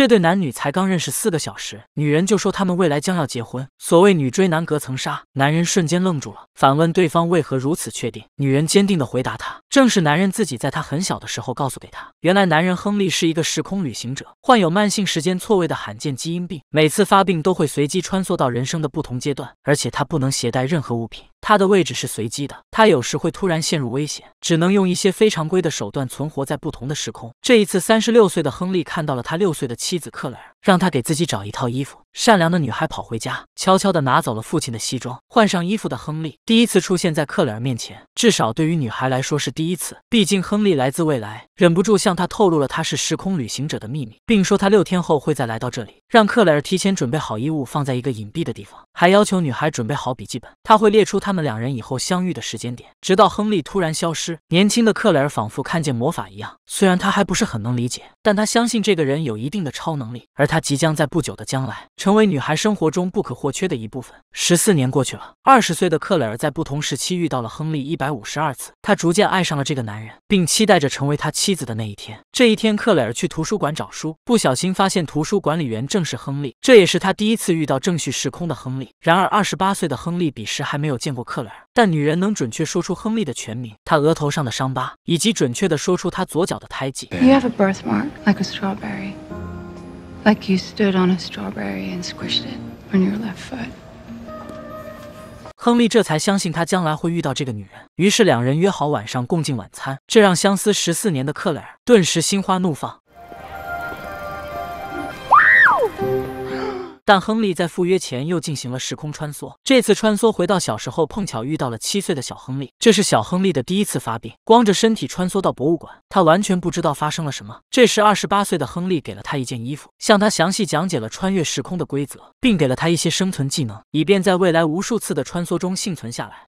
这对男女才刚认识四个小时，女人就说他们未来将要结婚。所谓女追男隔层纱，男人瞬间愣住了，反问对方为何如此确定。女人坚定的回答他，正是男人自己在他很小的时候告诉给他。原来男人亨利是一个时空旅行者，患有慢性时间错位的罕见基因病，每次发病都会随机穿梭到人生的不同阶段，而且他不能携带任何物品。他的位置是随机的，他有时会突然陷入危险，只能用一些非常规的手段存活在不同的时空。这一次，三十六岁的亨利看到了他六岁的妻子克莱尔。让他给自己找一套衣服。善良的女孩跑回家，悄悄地拿走了父亲的西装，换上衣服的亨利第一次出现在克莱尔面前，至少对于女孩来说是第一次。毕竟亨利来自未来，忍不住向他透露了他是时空旅行者的秘密，并说他六天后会再来到这里，让克莱尔提前准备好衣物放在一个隐蔽的地方，还要求女孩准备好笔记本，他会列出他们两人以后相遇的时间点，直到亨利突然消失。年轻的克莱尔仿佛看见魔法一样，虽然他还不是很能理解，但他相信这个人有一定的超能力，而。他即将在不久的将来成为女孩生活中不可或缺的一部分。十四年过去了，二十岁的克雷尔在不同时期遇到了亨利一百五十二次。他逐渐爱上了这个男人，并期待着成为他妻子的那一天。这一天，克雷尔去图书馆找书，不小心发现图书管理员正是亨利，这也是他第一次遇到正序时空的亨利。然而，二十八岁的亨利彼时还没有见过克雷尔，但女人能准确说出亨利的全名，他额头上的伤疤，以及准确的说出他左脚的胎记。like you stood on a strawberry and squished it on your left foot。亨利这才相信他将来会遇到这个女人，于是两人约好晚上共进晚餐，这让相思十四年的克莱尔顿时心花怒放。但亨利在赴约前又进行了时空穿梭，这次穿梭回到小时候，碰巧遇到了七岁的小亨利。这是小亨利的第一次发病，光着身体穿梭到博物馆，他完全不知道发生了什么。这时，二十八岁的亨利给了他一件衣服，向他详细讲解了穿越时空的规则，并给了他一些生存技能，以便在未来无数次的穿梭中幸存下来。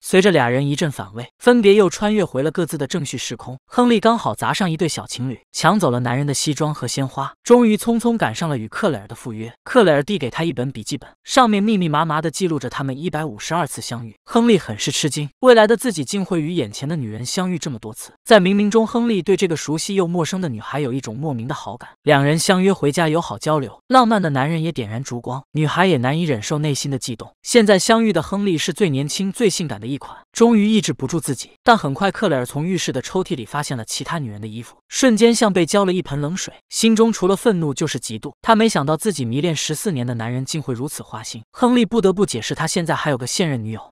随着俩人一阵反胃，分别又穿越回了各自的正序时空。亨利刚好砸上一对小情侣，抢走了男人的西装和鲜花，终于匆匆赶上了与克雷尔的赴约。克雷尔递给他一本笔记本，上面密密麻麻地记录着他们一百五十二次相遇。亨利很是吃惊，未来的自己竟会与眼前的女人相遇这么多次。在冥冥中，亨利对这个熟悉又陌生的女孩有一种莫名的好感。两人相约回家友好交流，浪漫的男人也点燃烛光，女孩也难以忍。忍受内心的悸动，现在相遇的亨利是最年轻、最性感的一款，终于抑制不住自己。但很快，克莱尔从浴室的抽屉里发现了其他女人的衣服，瞬间像被浇了一盆冷水，心中除了愤怒就是嫉妒。他没想到自己迷恋十四年的男人竟会如此花心。亨利不得不解释，他现在还有个现任女友。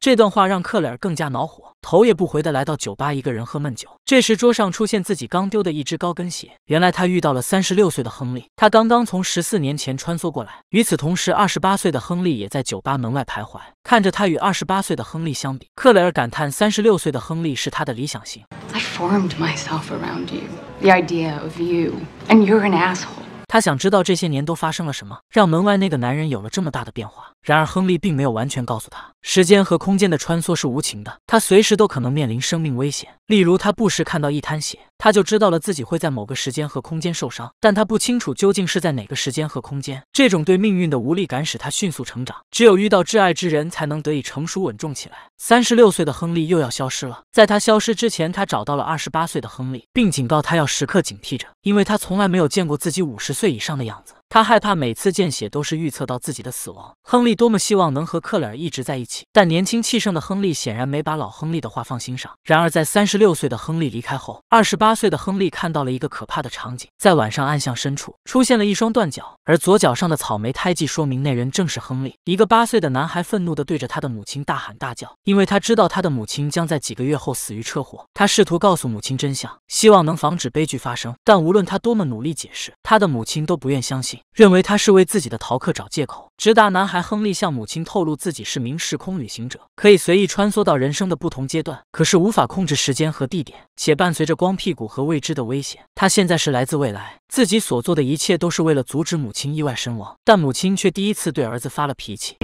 这段话让克莱尔更加恼火，头也不回的来到酒吧，一个人喝闷酒。这时，桌上出现自己刚丢的一只高跟鞋。原来，他遇到了三十六岁的亨利，他刚刚从十四年前穿梭过来。与此同时，二十八岁的亨利也在酒吧门外徘徊。看着他与二十八岁的亨利相比，克莱尔感叹三十六岁的亨利是他的理想型。I idea formed myself of around you, you, you're asshole. the and an 他想知道这些年都发生了什么，让门外那个男人有了这么大的变化。然而，亨利并没有完全告诉他，时间和空间的穿梭是无情的，他随时都可能面临生命危险。例如，他不时看到一滩血，他就知道了自己会在某个时间和空间受伤，但他不清楚究竟是在哪个时间和空间。这种对命运的无力感使他迅速成长。只有遇到挚爱之人才能得以成熟稳重起来。三十六岁的亨利又要消失了，在他消失之前，他找到了二十八岁的亨利，并警告他要时刻警惕着，因为他从来没有见过自己五十岁以上的样子。他害怕每次见血都是预测到自己的死亡。亨利多么希望能和克莱尔一直在一起，但年轻气盛的亨利显然没把老亨利的话放心上。然而，在三十六岁的亨利离开后，二十八岁的亨利看到了一个可怕的场景：在晚上暗巷深处出现了一双断脚，而左脚上的草莓胎记说明那人正是亨利。一个八岁的男孩愤怒地对着他的母亲大喊大叫，因为他知道他的母亲将在几个月后死于车祸。他试图告诉母亲真相，希望能防止悲剧发生。但无论他多么努力解释，他的母亲都不愿相信。认为他是为自己的逃课找借口。直达男孩亨利向母亲透露自己是名时空旅行者，可以随意穿梭到人生的不同阶段，可是无法控制时间和地点，且伴随着光屁股和未知的危险。他现在是来自未来，自己所做的一切都是为了阻止母亲意外身亡。但母亲却第一次对儿子发了脾气。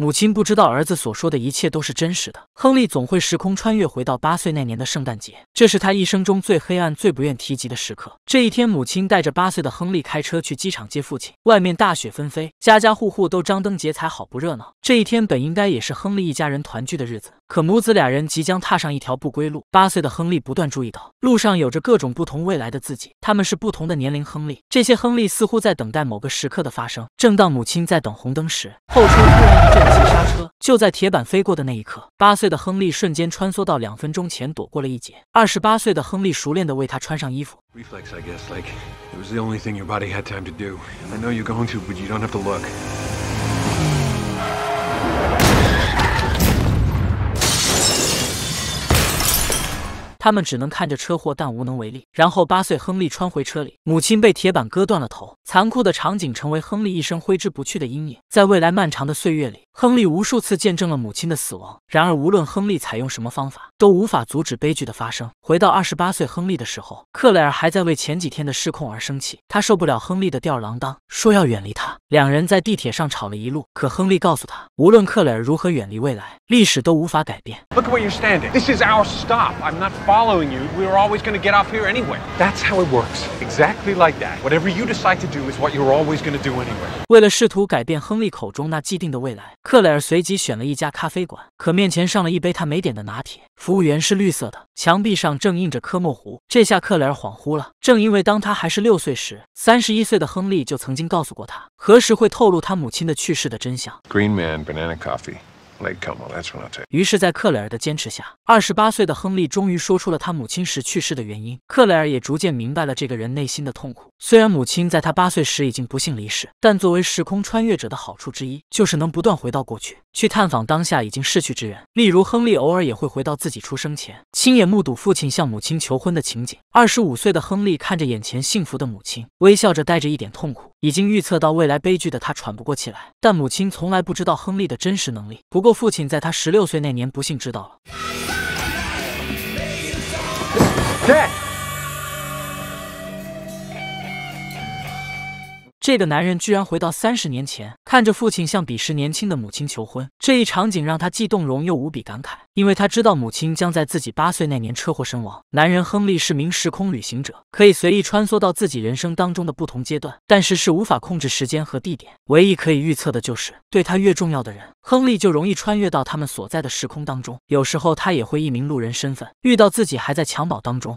母亲不知道儿子所说的一切都是真实的。亨利总会时空穿越回到八岁那年的圣诞节，这是他一生中最黑暗、最不愿提及的时刻。这一天，母亲带着八岁的亨利开车去机场接父亲。外面大雪纷飞，家家户户都张灯结彩，好不热闹。这一天本应该也是亨利一家人团聚的日子，可母子俩人即将踏上一条不归路。八岁的亨利不断注意到路上有着各种不同未来的自己，他们是不同的年龄亨利。这些亨利似乎在等待某个时刻的发生。正当母亲在等红灯时，后车突然一阵。刹车！就在铁板飞过的那一刻，八岁的亨利瞬间穿梭到两分钟前，躲过了一劫。二十八岁的亨利熟练地为他穿上衣服。他们只能看着车祸，但无能为力。然后八岁亨利穿回车里，母亲被铁板割断了头，残酷的场景成为亨利一生挥之不去的阴影。在未来漫长的岁月里，亨利无数次见证了母亲的死亡。然而，无论亨利采用什么方法，都无法阻止悲剧的发生。回到二十八岁亨利的时候，克莱尔还在为前几天的失控而生气，他受不了亨利的吊儿郎当，说要远离他。两人在地铁上吵了一路，可亨利告诉他，无论克莱尔如何远离未来，历史都无法改变。Look where you're standing. This is our stop. I'm not. Following you, we're always going to get off here anyway. That's how it works. Exactly like that. Whatever you decide to do is what you're always going to do anyway. 为了试图改变亨利口中那既定的未来，克雷尔随即选了一家咖啡馆。可面前上了一杯他没点的拿铁，服务员是绿色的，墙壁上正印着科莫湖。这下克雷尔恍惚了。正因为当他还是六岁时，三十一岁的亨利就曾经告诉过他何时会透露他母亲的去世的真相。Green man banana coffee. 于是，在克莱尔的坚持下，二十八岁的亨利终于说出了他母亲时去世的原因。克莱尔也逐渐明白了这个人内心的痛苦。虽然母亲在他八岁时已经不幸离世，但作为时空穿越者的好处之一，就是能不断回到过去，去探访当下已经逝去之人。例如，亨利偶尔也会回到自己出生前，亲眼目睹父亲向母亲求婚的情景。二十五岁的亨利看着眼前幸福的母亲，微笑着，带着一点痛苦。已经预测到未来悲剧的他喘不过气来，但母亲从来不知道亨利的真实能力。不过，父亲在他十六岁那年不幸知道了。这个男人居然回到三十年前，看着父亲向彼时年轻的母亲求婚，这一场景让他既动容又无比感慨，因为他知道母亲将在自己八岁那年车祸身亡。男人亨利是名时空旅行者，可以随意穿梭到自己人生当中的不同阶段，但是是无法控制时间和地点，唯一可以预测的就是对他越重要的人，亨利就容易穿越到他们所在的时空当中。有时候他也会一名路人身份，遇到自己还在襁褓当中。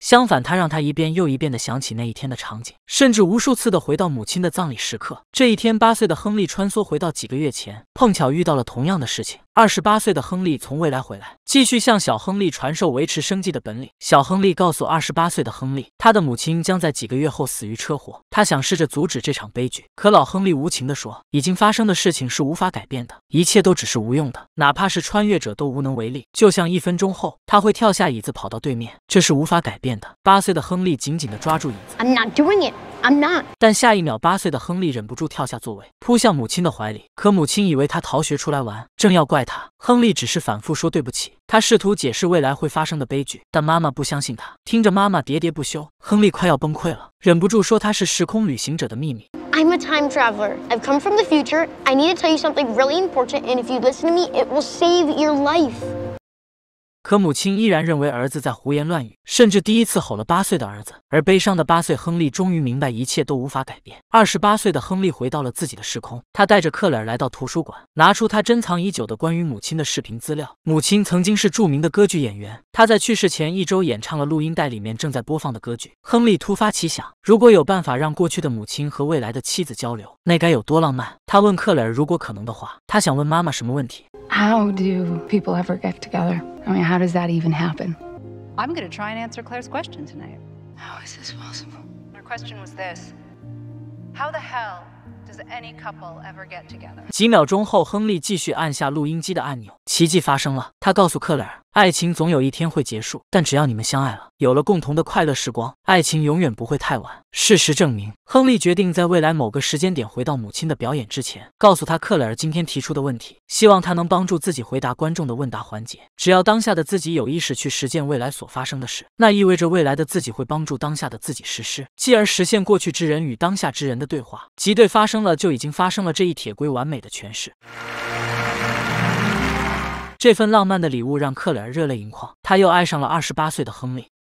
相反，他让他一遍又一遍地想起那一天的场景，甚至无数次地回到母亲的葬礼时刻。这一天，八岁的亨利穿梭回到几个月前，碰巧遇到了同样的事情。二十八岁的亨利从未来回来，继续向小亨利传授维持生计的本领。小亨利告诉二十八岁的亨利，他的母亲将在几个月后死于车祸。他想试着阻止这场悲剧，可老亨利无情的说：“已经发生的事情是无法改变的，一切都只是无用的，哪怕是穿越者都无能为力。就像一分钟后，他会跳下椅子跑到对面，这是无法改变的。”八岁的亨利紧紧的抓住椅子。I'm not。但下一秒，八岁的亨利忍不住跳下座位，扑向母亲的怀里。可母亲以为他逃学出来玩，正要怪他，亨利只是反复说对不起。他试图解释未来会发生的悲剧，但妈妈不相信他。听着妈妈喋喋不休，亨利快要崩溃了，忍不住说他是时空旅行者的秘密。I'm a time traveler. I've come from the future. I need to tell you something really important. And if you listen to me, it will save your life. 可母亲依然认为儿子在胡言乱语，甚至第一次吼了八岁的儿子。而悲伤的八岁亨利终于明白一切都无法改变。二十八岁的亨利回到了自己的时空，他带着克莱尔来到图书馆，拿出他珍藏已久的关于母亲的视频资料。母亲曾经是著名的歌剧演员，她在去世前一周演唱了录音带里面正在播放的歌剧。亨利突发奇想，如果有办法让过去的母亲和未来的妻子交流，那该有多浪漫？他问克莱尔，如果可能的话，他想问妈妈什么问题？How do people ever get together? I mean, how does that even happen? I'm going to try and answer Claire's question tonight. How is this possible? Her question was this How the hell does any couple ever get together? 几秒钟后，亨利继续按下录音机的按钮，奇迹发生了。他告诉克莱尔，爱情总有一天会结束，但只要你们相爱了，有了共同的快乐时光，爱情永远不会太晚。事实证明，亨利决定在未来某个时间点回到母亲的表演之前，告诉他克莱尔今天提出的问题，希望他能帮助自己回答观众的问答环节。只要当下的自己有意识去实践未来所发生的事，那意味着未来的自己会帮助当下的自己实施，继而实现过去之人与当下之人的对话，即对“发生了就已经发生了”这一铁规完美的诠释。这份浪漫的礼物让克莱尔热泪盈眶，他又爱上了二十八岁的亨利。